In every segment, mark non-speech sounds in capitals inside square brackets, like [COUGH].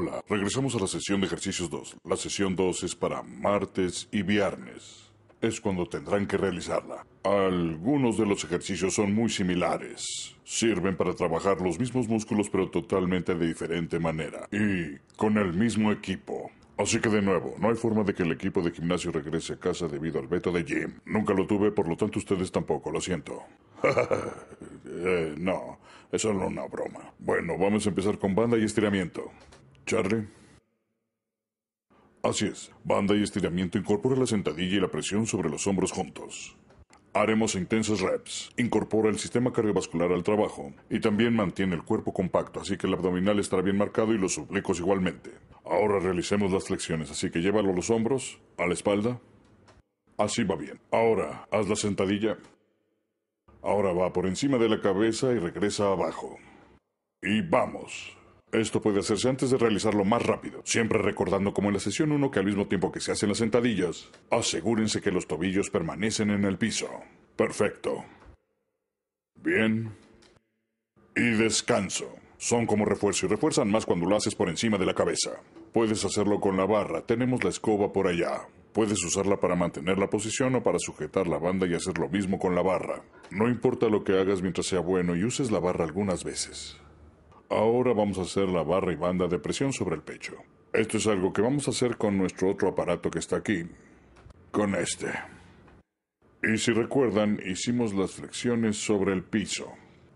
Hola, regresamos a la sesión de ejercicios 2. La sesión 2 es para martes y viernes. Es cuando tendrán que realizarla. Algunos de los ejercicios son muy similares. Sirven para trabajar los mismos músculos pero totalmente de diferente manera. Y con el mismo equipo. Así que de nuevo, no hay forma de que el equipo de gimnasio regrese a casa debido al veto de Jim. Nunca lo tuve, por lo tanto ustedes tampoco, lo siento. [LAUGHS] Eh, no, es solo una broma. Bueno, vamos a empezar con banda y estiramiento. Charlie. Así es, banda y estiramiento incorpora la sentadilla y la presión sobre los hombros juntos. Haremos intensos reps, incorpora el sistema cardiovascular al trabajo y también mantiene el cuerpo compacto, así que el abdominal estará bien marcado y los suplicos igualmente. Ahora realicemos las flexiones, así que llévalo a los hombros, a la espalda. Así va bien. Ahora, haz la sentadilla. Ahora va por encima de la cabeza y regresa abajo. Y vamos. Esto puede hacerse antes de realizarlo más rápido, siempre recordando como en la sesión 1 que al mismo tiempo que se hacen las sentadillas, asegúrense que los tobillos permanecen en el piso. Perfecto. Bien. Y descanso. Son como refuerzo y refuerzan más cuando lo haces por encima de la cabeza. Puedes hacerlo con la barra, tenemos la escoba por allá. Puedes usarla para mantener la posición o para sujetar la banda y hacer lo mismo con la barra. No importa lo que hagas mientras sea bueno y uses la barra algunas veces. Ahora vamos a hacer la barra y banda de presión sobre el pecho. Esto es algo que vamos a hacer con nuestro otro aparato que está aquí. Con este. Y si recuerdan, hicimos las flexiones sobre el piso.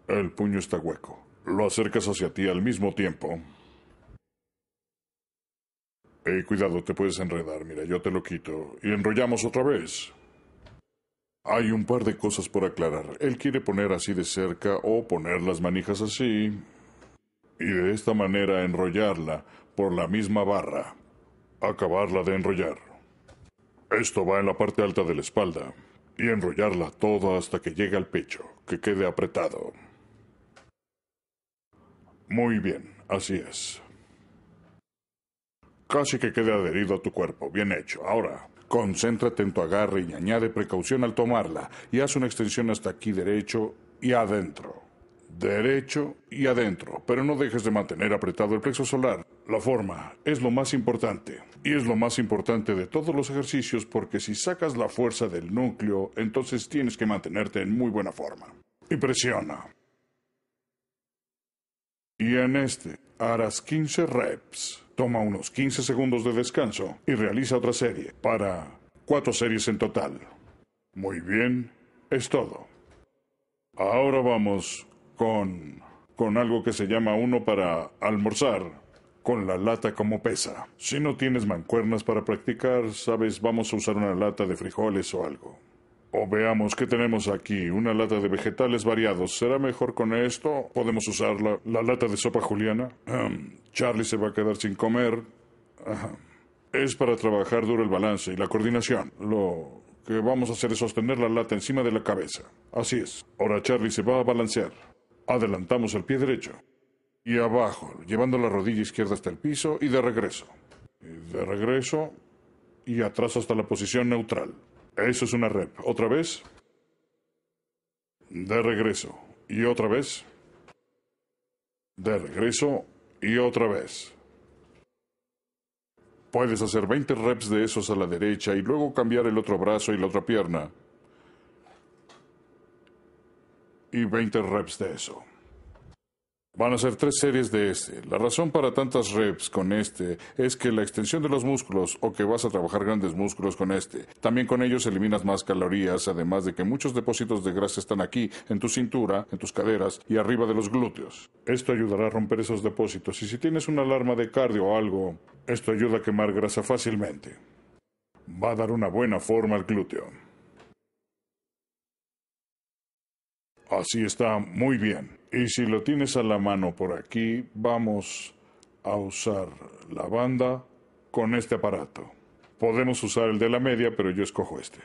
El puño está hueco. Lo acercas hacia ti al mismo tiempo. Hey, cuidado, te puedes enredar. Mira, yo te lo quito. Y enrollamos otra vez. Hay un par de cosas por aclarar. Él quiere poner así de cerca o poner las manijas así y de esta manera enrollarla por la misma barra. Acabarla de enrollar. Esto va en la parte alta de la espalda y enrollarla toda hasta que llegue al pecho, que quede apretado. Muy bien, así es. Casi que quede adherido a tu cuerpo, bien hecho. Ahora, concéntrate en tu agarre y añade precaución al tomarla y haz una extensión hasta aquí derecho y adentro derecho y adentro, pero no dejes de mantener apretado el plexo solar. La forma es lo más importante, y es lo más importante de todos los ejercicios porque si sacas la fuerza del núcleo, entonces tienes que mantenerte en muy buena forma. Y presiona. Y en este, harás 15 reps. Toma unos 15 segundos de descanso y realiza otra serie, para cuatro series en total. Muy bien, es todo. Ahora vamos con, con algo que se llama uno para almorzar, con la lata como pesa. Si no tienes mancuernas para practicar, sabes, vamos a usar una lata de frijoles o algo. O veamos qué tenemos aquí, una lata de vegetales variados. ¿Será mejor con esto? ¿Podemos usar la, lata de sopa juliana? Charlie se va a quedar sin comer. Es para trabajar duro el balance y la coordinación. Lo que vamos a hacer es sostener la lata encima de la cabeza. Así es. Ahora Charlie se va a balancear. Adelantamos el pie derecho. Y abajo, llevando la rodilla izquierda hasta el piso y de regreso. de regreso y atrás hasta la posición neutral. Eso es una rep. Otra vez. De regreso. Y otra vez. De regreso y otra vez. Puedes hacer 20 reps de esos a la derecha y luego cambiar el otro brazo y la otra pierna y 20 reps de eso. Van a ser tres series de este. La razón para tantas reps con este es que la extensión de los músculos o que vas a trabajar grandes músculos con este. También con ellos eliminas más calorías, además de que muchos depósitos de grasa están aquí, en tu cintura, en tus caderas y arriba de los glúteos. Esto ayudará a romper esos depósitos y si tienes una alarma de cardio o algo, esto ayuda a quemar grasa fácilmente. Va a dar una buena forma al glúteo. Así está muy bien. Y si lo tienes a la mano por aquí, vamos a usar la banda con este aparato. Podemos usar el de la media, pero yo escojo este.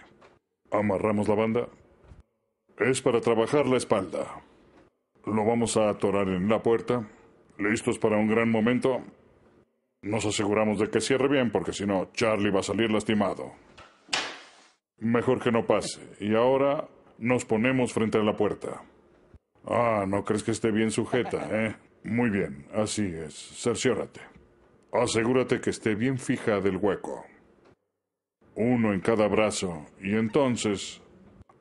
Amarramos la banda. Es para trabajar la espalda. Lo vamos a atorar en la puerta. ¿Listos para un gran momento? Nos aseguramos de que cierre bien, porque si no, Charlie va a salir lastimado. Mejor que no pase. Y ahora nos ponemos frente a la puerta. Ah, no crees que esté bien sujeta, [LAUGHS] ¿eh? Muy bien, así es. Cerciórate. Asegúrate que esté bien fija del hueco. Uno en cada brazo, y entonces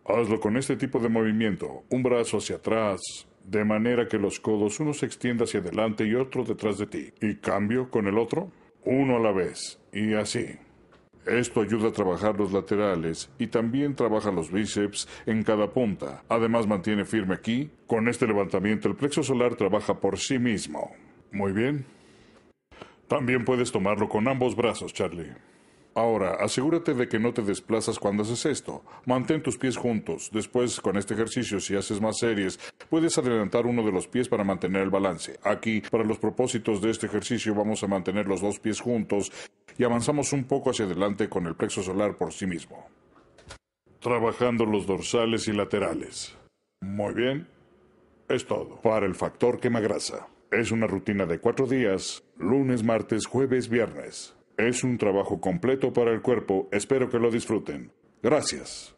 hazlo con este tipo de movimiento, un brazo hacia atrás, de manera que los codos uno se extienda hacia adelante y otro detrás de ti, y cambio con el otro, uno a la vez, y así. Esto ayuda a trabajar los laterales y también trabaja los bíceps en cada punta. Además mantiene firme aquí. Con este levantamiento el plexo solar trabaja por sí mismo. Muy bien. También puedes tomarlo con ambos brazos, Charlie. Ahora, asegúrate de que no te desplazas cuando haces esto. Mantén tus pies juntos. Después, con este ejercicio, si haces más series, puedes adelantar uno de los pies para mantener el balance. Aquí, para los propósitos de este ejercicio, vamos a mantener los dos pies juntos y avanzamos un poco hacia adelante con el plexo solar por sí mismo. Trabajando los dorsales y laterales. Muy bien. Es todo. Para el factor grasa Es una rutina de cuatro días, lunes, martes, jueves, viernes. Es un trabajo completo para el cuerpo, espero que lo disfruten. Gracias.